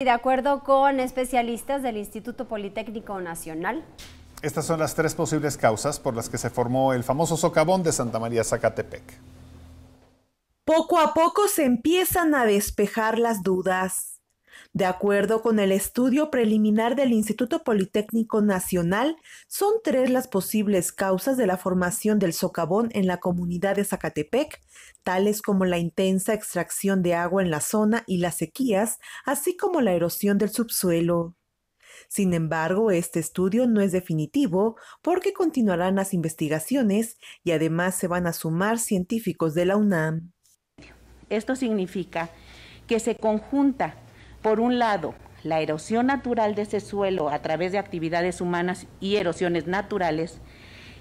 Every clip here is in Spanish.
Y de acuerdo con especialistas del Instituto Politécnico Nacional. Estas son las tres posibles causas por las que se formó el famoso socavón de Santa María Zacatepec. Poco a poco se empiezan a despejar las dudas. De acuerdo con el estudio preliminar del Instituto Politécnico Nacional, son tres las posibles causas de la formación del socavón en la comunidad de Zacatepec, tales como la intensa extracción de agua en la zona y las sequías, así como la erosión del subsuelo. Sin embargo, este estudio no es definitivo porque continuarán las investigaciones y además se van a sumar científicos de la UNAM. Esto significa que se conjunta por un lado, la erosión natural de ese suelo a través de actividades humanas y erosiones naturales,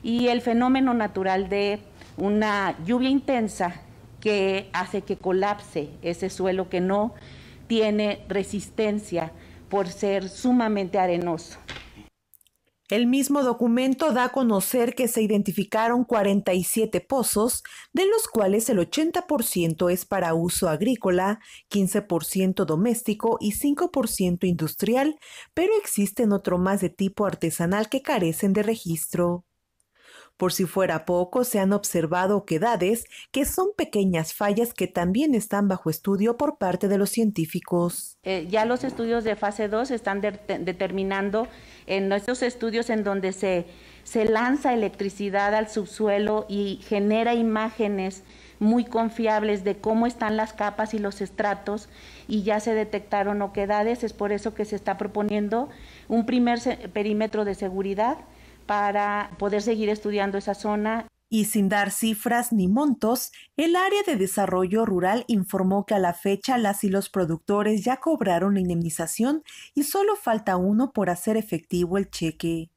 y el fenómeno natural de una lluvia intensa que hace que colapse ese suelo que no tiene resistencia por ser sumamente arenoso. El mismo documento da a conocer que se identificaron 47 pozos, de los cuales el 80% es para uso agrícola, 15% doméstico y 5% industrial, pero existen otro más de tipo artesanal que carecen de registro. Por si fuera poco, se han observado oquedades, que son pequeñas fallas que también están bajo estudio por parte de los científicos. Eh, ya los estudios de fase 2 están determinando en nuestros estudios en donde se, se lanza electricidad al subsuelo y genera imágenes muy confiables de cómo están las capas y los estratos y ya se detectaron oquedades, es por eso que se está proponiendo un primer perímetro de seguridad para poder seguir estudiando esa zona. Y sin dar cifras ni montos, el área de desarrollo rural informó que a la fecha las y los productores ya cobraron la indemnización y solo falta uno por hacer efectivo el cheque.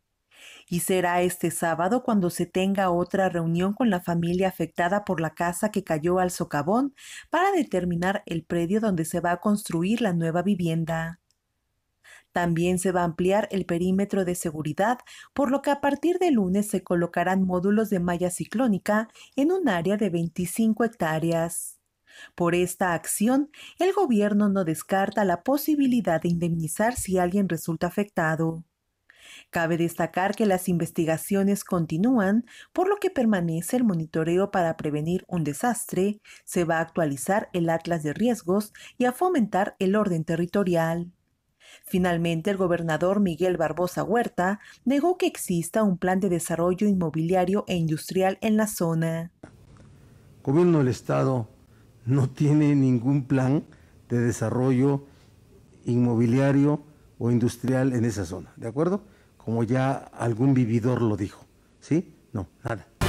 Y será este sábado cuando se tenga otra reunión con la familia afectada por la casa que cayó al socavón para determinar el predio donde se va a construir la nueva vivienda. También se va a ampliar el perímetro de seguridad, por lo que a partir de lunes se colocarán módulos de malla ciclónica en un área de 25 hectáreas. Por esta acción, el gobierno no descarta la posibilidad de indemnizar si alguien resulta afectado. Cabe destacar que las investigaciones continúan, por lo que permanece el monitoreo para prevenir un desastre, se va a actualizar el atlas de riesgos y a fomentar el orden territorial. Finalmente, el gobernador Miguel Barbosa Huerta negó que exista un plan de desarrollo inmobiliario e industrial en la zona. El gobierno del Estado no tiene ningún plan de desarrollo inmobiliario o industrial en esa zona, ¿de acuerdo? Como ya algún vividor lo dijo, ¿sí? No, nada.